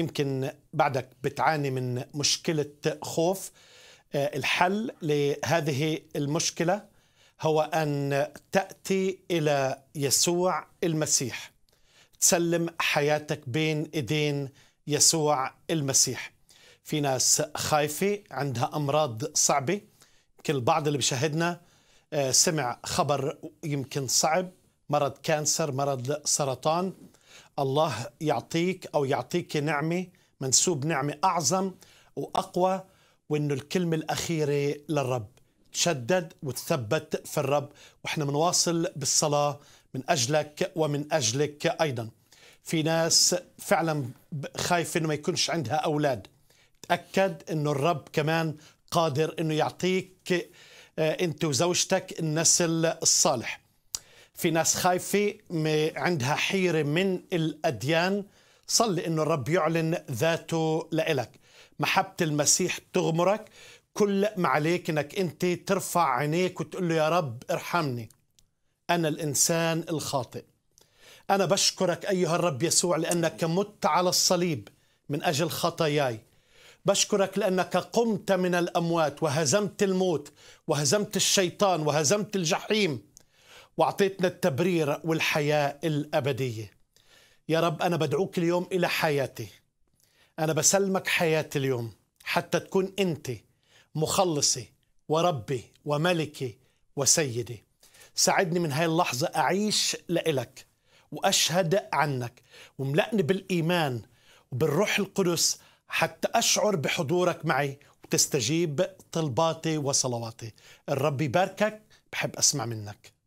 يمكن بعدك بتعاني من مشكلة خوف آه، الحل لهذه المشكلة هو أن تأتي إلى يسوع المسيح تسلم حياتك بين إيدين يسوع المسيح في ناس خايفة عندها أمراض صعبة يمكن البعض اللي بيشاهدنا آه، سمع خبر يمكن صعب مرض كانسر مرض سرطان الله يعطيك أو يعطيك نعمة منسوب نعمة أعظم وأقوى وإنه الكلمة الأخيرة للرب تشدد وتثبت في الرب وإحنا منواصل بالصلاة من أجلك ومن أجلك أيضا في ناس فعلا خايفة إنه ما يكونش عندها أولاد تأكد إنه الرب كمان قادر إنه يعطيك آه، أنت وزوجتك النسل الصالح في ناس خايفة عندها حيرة من الأديان صلي أنه الرب يعلن ذاته لإلك محبة المسيح تغمرك كل ما عليك أنك أنت ترفع عينيك وتقول له يا رب ارحمني أنا الإنسان الخاطئ أنا بشكرك أيها الرب يسوع لأنك مت على الصليب من أجل خطاياي بشكرك لأنك قمت من الأموات وهزمت الموت وهزمت الشيطان وهزمت الجحيم واعطيتنا التبرير والحياه الابديه يا رب انا بدعوك اليوم الى حياتي انا بسلمك حياتي اليوم حتى تكون انت مخلصي وربي وملكي وسيدي ساعدني من هاي اللحظه اعيش لإلك واشهد عنك وملأني بالايمان وبالروح القدس حتى اشعر بحضورك معي وتستجيب طلباتي وصلواتي الرب يباركك بحب اسمع منك